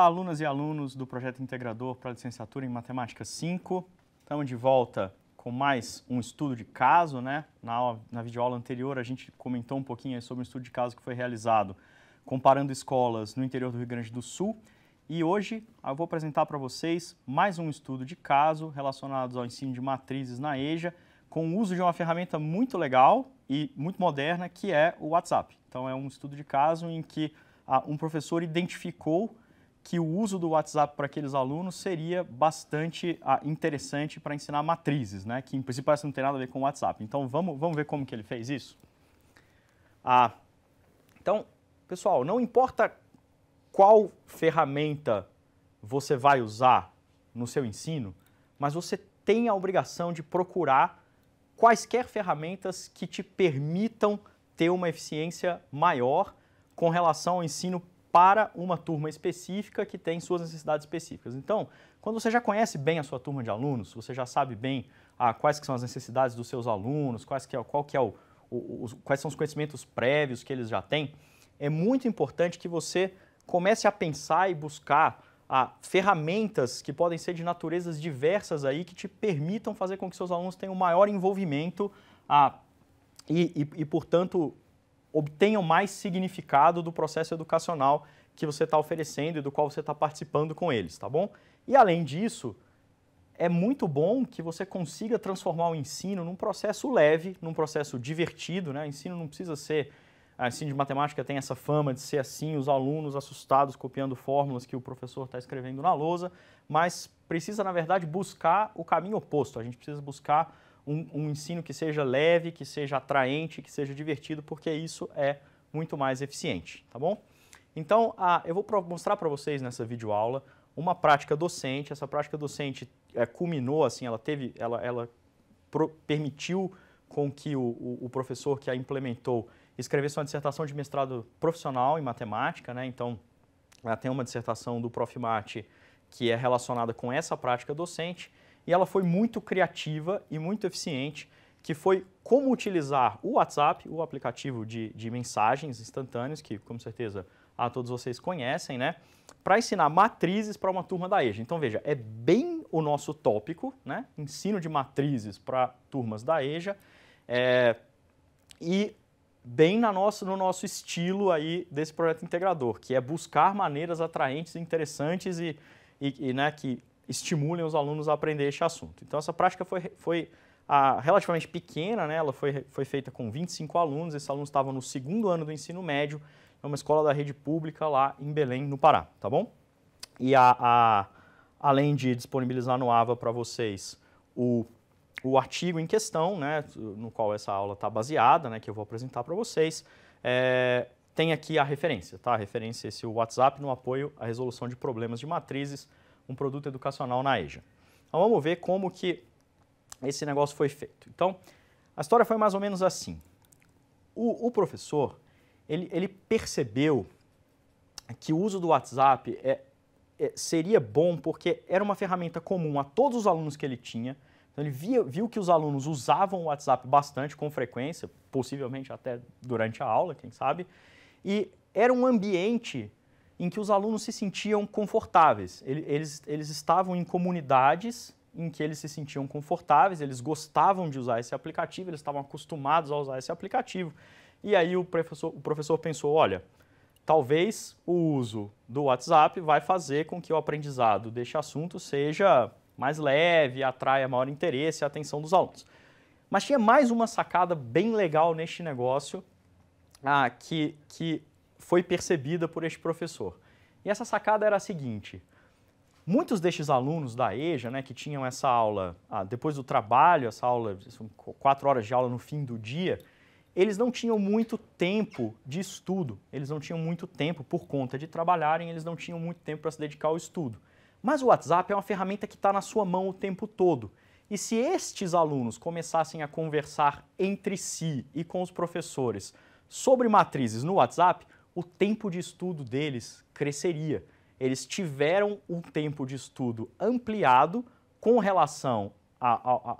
Olá, alunas e alunos do projeto integrador para a licenciatura em Matemática 5. Estamos de volta com mais um estudo de caso, né? Na, na videoaula anterior a gente comentou um pouquinho sobre um estudo de caso que foi realizado comparando escolas no interior do Rio Grande do Sul. E hoje eu vou apresentar para vocês mais um estudo de caso relacionado ao ensino de matrizes na EJA com o uso de uma ferramenta muito legal e muito moderna que é o WhatsApp. Então é um estudo de caso em que ah, um professor identificou que o uso do WhatsApp para aqueles alunos seria bastante ah, interessante para ensinar matrizes, né? que em princípio não tem nada a ver com o WhatsApp. Então vamos, vamos ver como que ele fez isso? Ah, então, pessoal, não importa qual ferramenta você vai usar no seu ensino, mas você tem a obrigação de procurar quaisquer ferramentas que te permitam ter uma eficiência maior com relação ao ensino para uma turma específica que tem suas necessidades específicas. Então, quando você já conhece bem a sua turma de alunos, você já sabe bem ah, quais que são as necessidades dos seus alunos, quais que é, qual que é o, o, os, quais são os conhecimentos prévios que eles já têm, é muito importante que você comece a pensar e buscar ah, ferramentas que podem ser de naturezas diversas aí que te permitam fazer com que seus alunos tenham maior envolvimento ah, e, e, e, portanto, obtenham mais significado do processo educacional que você está oferecendo e do qual você está participando com eles, tá bom? E além disso, é muito bom que você consiga transformar o ensino num processo leve, num processo divertido, né? O ensino não precisa ser a ah, ensino assim, de matemática tem essa fama de ser assim, os alunos assustados copiando fórmulas que o professor está escrevendo na lousa, mas precisa, na verdade, buscar o caminho oposto. A gente precisa buscar um, um ensino que seja leve, que seja atraente, que seja divertido, porque isso é muito mais eficiente, tá bom? Então, eu vou mostrar para vocês nessa videoaula uma prática docente. Essa prática docente é, culminou, assim, ela teve, ela, ela pro, permitiu com que o, o, o, professor que a implementou escrevesse uma dissertação de mestrado profissional em matemática, né? Então, ela tem uma dissertação do Prof. Mate que é relacionada com essa prática docente e ela foi muito criativa e muito eficiente, que foi como utilizar o WhatsApp, o aplicativo de, de mensagens instantâneas, que com certeza a todos vocês conhecem, né? Para ensinar matrizes para uma turma da EJA. Então veja, é bem o nosso tópico, né? Ensino de matrizes para turmas da EJA. É, e bem na nossa no nosso estilo aí desse projeto integrador, que é buscar maneiras atraentes, interessantes e, e, e né, que estimulem os alunos a aprender este assunto. Então, essa prática foi, foi a, ah, relativamente pequena, né? ela foi, foi feita com 25 alunos, esses alunos estavam no segundo ano do ensino médio, é uma escola da rede pública lá em Belém, no Pará, tá bom? E a, a além de disponibilizar no AVA para vocês o, o artigo em questão, né, no qual essa aula está baseada, né, que eu vou apresentar para vocês, é, tem aqui a referência, tá? A referência é esse WhatsApp no apoio à resolução de problemas de matrizes um produto educacional na EJA. Então vamos ver como que esse negócio foi feito. Então, a história foi mais ou menos assim. O, o professor, ele, ele, percebeu que o uso do WhatsApp é, é, seria bom porque era uma ferramenta comum a todos os alunos que ele tinha. Então, ele via, viu que os alunos usavam o WhatsApp bastante, com frequência, possivelmente até durante a aula, quem sabe, e era um ambiente em que os alunos se sentiam confortáveis. Eles, eles estavam em comunidades em que eles se sentiam confortáveis, eles gostavam de usar esse aplicativo, eles estavam acostumados a usar esse aplicativo. E aí o professor, o professor pensou, olha, talvez o uso do WhatsApp vai fazer com que o aprendizado deste assunto seja mais leve, atraia maior interesse e atenção dos alunos. Mas tinha mais uma sacada bem legal neste negócio, ah, que, que foi percebida por este professor. E essa sacada era a seguinte: muitos destes alunos da EJA, né, que tinham essa aula ah, depois do trabalho, essa aula, quatro horas de aula no fim do dia, eles não tinham muito tempo de estudo, eles não tinham muito tempo por conta de trabalharem, eles não tinham muito tempo para se dedicar ao estudo. Mas o WhatsApp é uma ferramenta que está na sua mão o tempo todo. E se estes alunos começassem a conversar entre si e com os professores sobre matrizes no WhatsApp, o tempo de estudo deles cresceria. Eles tiveram um tempo de estudo ampliado com relação a, a, a,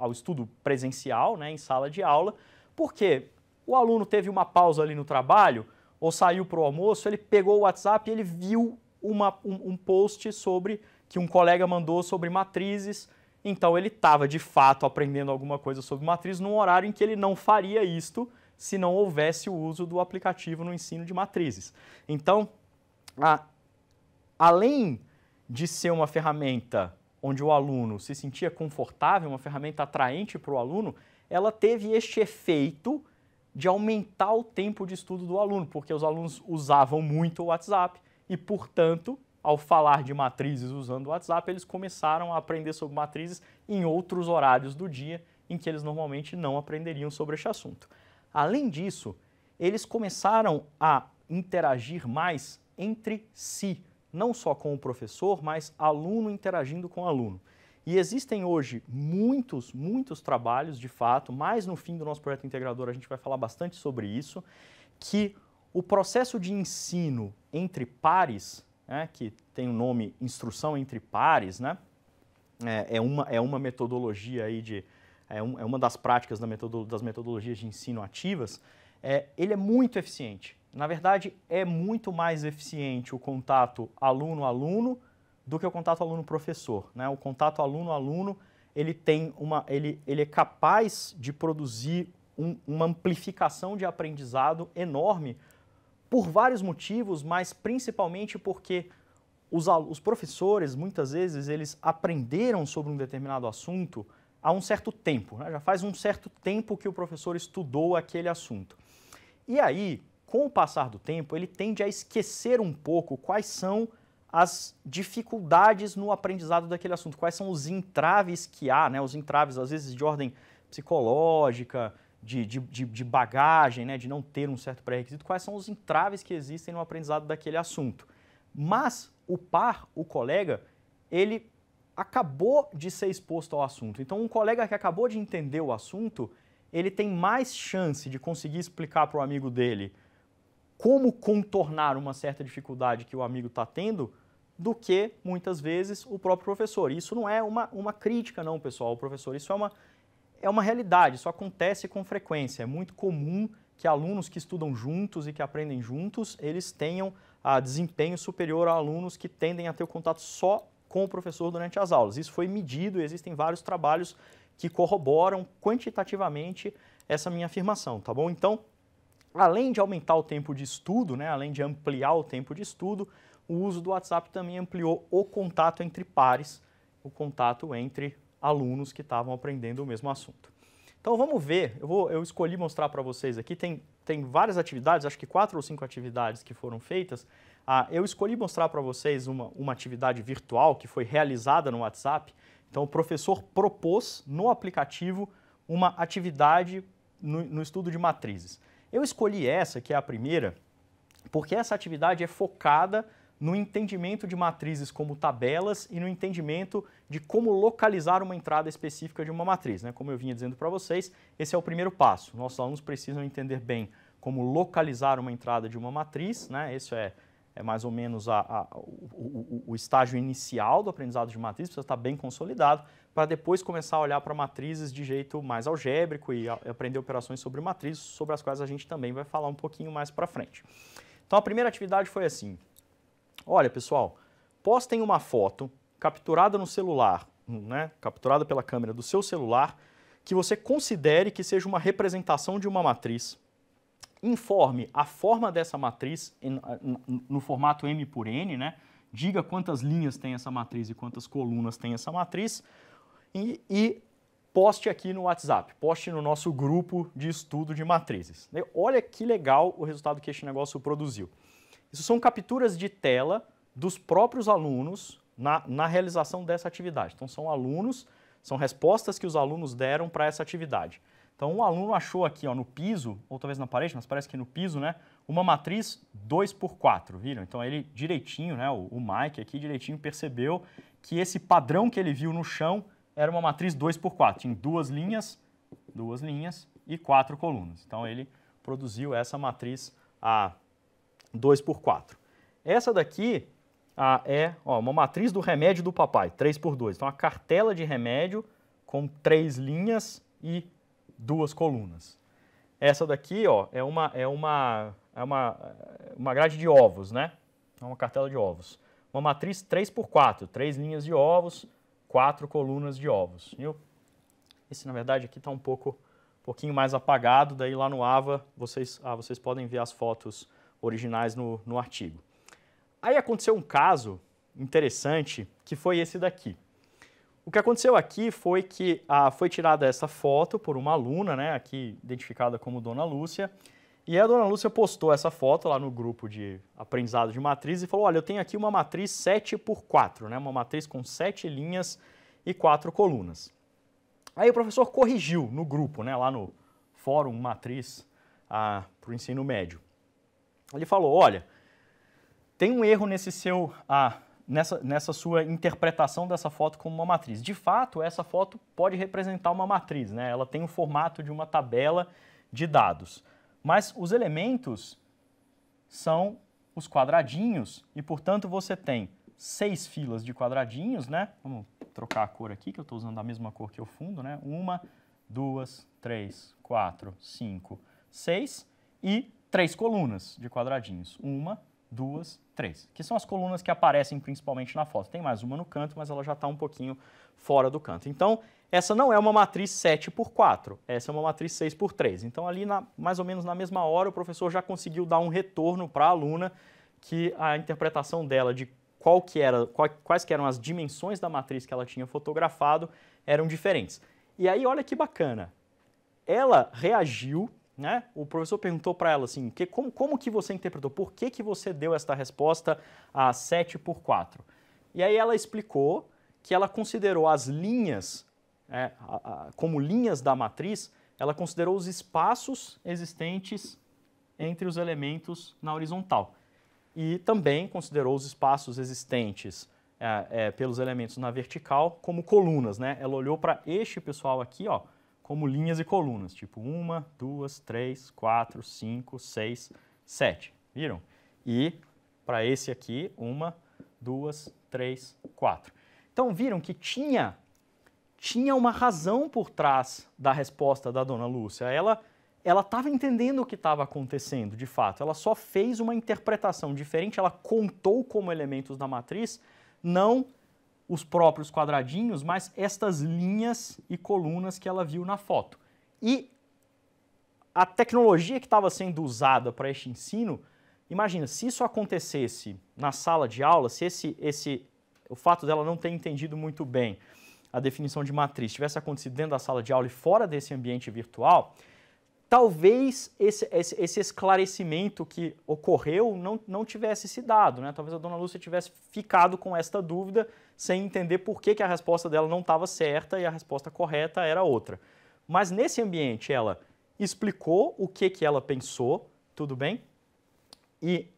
ao estudo presencial, né, em sala de aula, porque o aluno teve uma pausa ali no trabalho ou saiu para o almoço, ele pegou o WhatsApp e ele viu uma, um, um post sobre que um colega mandou sobre matrizes então ele estava de fato aprendendo alguma coisa sobre matriz num horário em que ele não faria isto se não houvesse o uso do aplicativo no ensino de matrizes. Então, a, além de ser uma ferramenta onde o aluno se sentia confortável, uma ferramenta atraente para o aluno, ela teve este efeito de aumentar o tempo de estudo do aluno, porque os alunos usavam muito o WhatsApp e, portanto, ao falar de matrizes usando o WhatsApp, eles começaram a aprender sobre matrizes em outros horários do dia em que eles normalmente não aprenderiam sobre este assunto. Além disso, eles começaram a interagir mais entre si, não só com o professor, mas aluno interagindo com aluno. E existem hoje muitos, muitos trabalhos, de fato, mais no fim do nosso projeto integrador a gente vai falar bastante sobre isso, que o processo de ensino entre pares, né, que tem o nome instrução entre pares, né, é, é uma, é uma metodologia aí de é, um, é uma das práticas da metodolo das metodologias de ensino ativas, é, ele é muito eficiente. Na verdade, é muito mais eficiente o contato aluno-aluno do que o contato aluno-professor. Né? O contato aluno-aluno ele tem uma, ele, ele é capaz de produzir um, uma amplificação de aprendizado enorme por vários motivos, mas principalmente porque os, os professores muitas vezes eles aprenderam sobre um determinado assunto há um certo tempo, né? já faz um certo tempo que o professor estudou aquele assunto. E aí, com o passar do tempo, ele tende a esquecer um pouco quais são as dificuldades no aprendizado daquele assunto, quais são os entraves que há, né? os entraves às vezes de ordem psicológica, de, de, de, bagagem, né? de não ter um certo pré-requisito, quais são os entraves que existem no aprendizado daquele assunto. Mas o par, o colega, ele acabou de ser exposto ao assunto. Então, um colega que acabou de entender o assunto, ele tem mais chance de conseguir explicar para o amigo dele como contornar uma certa dificuldade que o amigo está tendo do que, muitas vezes, o próprio professor. isso não é uma, uma crítica, não, pessoal, o professor. Isso é uma, é uma realidade, isso acontece com frequência. É muito comum que alunos que estudam juntos e que aprendem juntos, eles tenham a ah, desempenho superior a alunos que tendem a ter o contato só com o professor durante as aulas. Isso foi medido e existem vários trabalhos que corroboram quantitativamente essa minha afirmação, tá bom? Então, além de aumentar o tempo de estudo, né, além de ampliar o tempo de estudo, o uso do WhatsApp também ampliou o contato entre pares, o contato entre alunos que estavam aprendendo o mesmo assunto. Então vamos ver, eu, vou, eu escolhi mostrar para vocês aqui, tem, tem várias atividades, acho que quatro ou cinco atividades que foram feitas, ah, eu escolhi mostrar para vocês uma, uma atividade virtual que foi realizada no WhatsApp. Então, o professor propôs no aplicativo uma atividade no, no estudo de matrizes. Eu escolhi essa, que é a primeira, porque essa atividade é focada no entendimento de matrizes como tabelas e no entendimento de como localizar uma entrada específica de uma matriz. Né? Como eu vinha dizendo para vocês, esse é o primeiro passo. Nossos alunos precisam entender bem como localizar uma entrada de uma matriz, né? isso é é mais ou menos a, a, o, o, estágio inicial do aprendizado de matriz, precisa estar bem consolidado, para depois começar a olhar para matrizes de jeito mais algébrico e a, aprender operações sobre matrizes, sobre as quais a gente também vai falar um pouquinho mais para frente. Então a primeira atividade foi assim: olha pessoal, postem uma foto capturada no celular, né, capturada pela câmera do seu celular, que você considere que seja uma representação de uma matriz informe a forma dessa matriz no formato M por N, né? diga quantas linhas tem essa matriz e quantas colunas tem essa matriz, e, e poste aqui no WhatsApp, poste no nosso grupo de estudo de matrizes. Né? Olha que legal o resultado que este negócio produziu. Isso são capturas de tela dos próprios alunos na, na realização dessa atividade. Então, são alunos, são respostas que os alunos deram para essa atividade. Então, o aluno achou aqui ó, no piso, ou talvez na parede, mas parece que no piso, né? Uma matriz 2 por 4, viram? Então, ele direitinho, né? O, Mike aqui direitinho percebeu que esse padrão que ele viu no chão era uma matriz 2 por 4. Tinha duas linhas, duas linhas e quatro colunas. Então, ele produziu essa matriz a 2 por 4. Essa daqui a é ó, uma matriz do remédio do papai, 3 por 2. Então, a cartela de remédio com três linhas e duas colunas. Essa daqui ó, é, uma, é, uma, é uma, uma grade de ovos, né? É uma cartela de ovos. Uma matriz 3 por 4 três linhas de ovos, quatro colunas de ovos. Viu? Esse, na verdade, aqui está um pouco pouquinho mais apagado, daí lá no AVA vocês, ah, vocês podem ver as fotos originais no, no artigo. Aí aconteceu um caso interessante que foi esse daqui. O que aconteceu aqui foi que a, ah, foi tirada essa foto por uma aluna, né, aqui identificada como Dona Lúcia, e a Dona Lúcia postou essa foto lá no grupo de aprendizado de matriz e falou, olha, eu tenho aqui uma matriz 7 por 4, né, uma matriz com 7 linhas e 4 colunas. Aí o professor corrigiu no grupo, né, lá no fórum matriz ah, para o ensino médio. Ele falou, olha, tem um erro nesse seu ah, nessa, nessa sua interpretação dessa foto como uma matriz. De fato, essa foto pode representar uma matriz, né? ela tem o formato de uma tabela de dados. Mas os elementos são os quadradinhos e, portanto, você tem seis filas de quadradinhos, né? Vamos trocar a cor aqui, que eu estou usando a mesma cor que o fundo, né? Uma, duas, três, quatro, cinco, seis e três colunas de quadradinhos. Uma, duas, três, que são as colunas que aparecem principalmente na foto. Tem mais uma no canto, mas ela já está um pouquinho fora do canto. Então, essa não é uma matriz 7 por 4, essa é uma matriz 6 por 3. Então, ali na, mais ou menos na mesma hora, o professor já conseguiu dar um retorno para a aluna que a interpretação dela de qual que era, quais que eram as dimensões da matriz que ela tinha fotografado eram diferentes. E aí, olha que bacana, ela reagiu né? O professor perguntou para ela assim, que, como, como que você interpretou? Por que, que você deu esta resposta a 7 por 4? E aí ela explicou que ela considerou as linhas, é, a, a, como linhas da matriz, ela considerou os espaços existentes entre os elementos na horizontal. E também considerou os espaços existentes é, é, pelos elementos na vertical como colunas. Né? Ela olhou para este pessoal aqui, ó, como linhas e colunas, tipo uma, duas, três, quatro, cinco, seis, sete. Viram? E para esse aqui, uma, duas, três, quatro. Então viram que tinha tinha uma razão por trás da resposta da dona Lúcia. Ela ela estava entendendo o que estava acontecendo, de fato. Ela só fez uma interpretação diferente, ela contou como elementos da matriz, não os próprios quadradinhos, mas estas linhas e colunas que ela viu na foto. E a tecnologia que estava sendo usada para este ensino, imagina, se isso acontecesse na sala de aula, se esse, esse, o fato dela não ter entendido muito bem a definição de matriz tivesse acontecido dentro da sala de aula e fora desse ambiente virtual, talvez esse, esse, esse esclarecimento que ocorreu não, não tivesse se dado, né? Talvez a dona Lúcia tivesse ficado com esta dúvida sem entender por que, que a resposta dela não estava certa e a resposta correta era outra. Mas nesse ambiente ela explicou o que, que ela pensou, tudo bem? E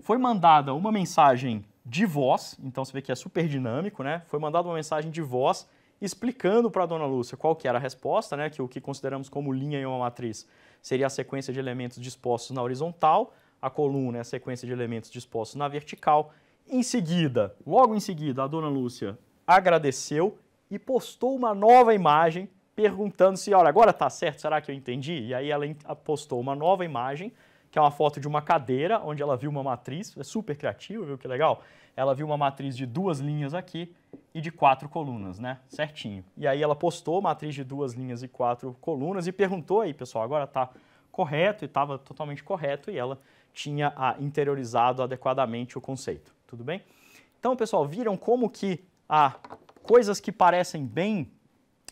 foi mandada uma mensagem de voz, então você vê que é super dinâmico, né? Foi mandada uma mensagem de voz explicando para a dona Lúcia qual que era a resposta, né? Que o que consideramos como linha em uma matriz seria a sequência de elementos dispostos na horizontal, a coluna é a sequência de elementos dispostos na vertical em seguida, logo em seguida, a dona Lúcia agradeceu e postou uma nova imagem perguntando se, olha, agora tá certo, será que eu entendi? E aí ela postou uma nova imagem, que é uma foto de uma cadeira onde ela viu uma matriz, é super criativo, viu que legal? Ela viu uma matriz de duas linhas aqui e de quatro colunas, né? Certinho. E aí ela postou matriz de duas linhas e quatro colunas e perguntou aí, pessoal, agora tá correto e estava totalmente correto e ela tinha ah, interiorizado adequadamente o conceito tudo bem? Então, pessoal, viram como que há coisas que parecem bem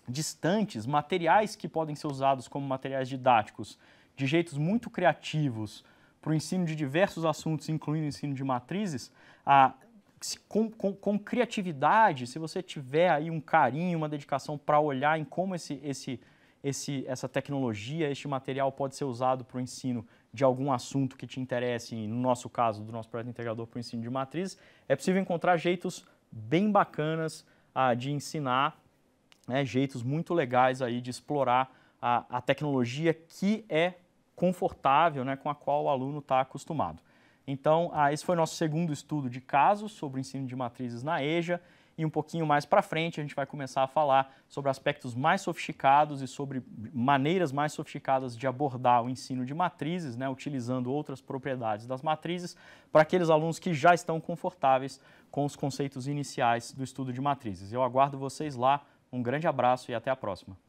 distantes, materiais que podem ser usados como materiais didáticos de jeitos muito criativos para o ensino de diversos assuntos, incluindo o ensino de matrizes, a, com, com, com, criatividade, se você tiver aí um carinho, uma dedicação para olhar em como esse, esse, esse, essa tecnologia, este material pode ser usado para o ensino de algum assunto que te interesse, no nosso caso, do nosso projeto integrador para o ensino de matriz, é possível encontrar jeitos bem bacanas ah, de ensinar, né, jeitos muito legais aí de explorar a, a tecnologia que é confortável, né, com a qual o aluno está acostumado. Então, ah, esse foi nosso segundo estudo de casos sobre o ensino de matrizes na EJA e um pouquinho mais para frente a gente vai começar a falar sobre aspectos mais sofisticados e sobre maneiras mais sofisticadas de abordar o ensino de matrizes, né, utilizando outras propriedades das matrizes, para aqueles alunos que já estão confortáveis com os conceitos iniciais do estudo de matrizes. Eu aguardo vocês lá, um grande abraço e até a próxima.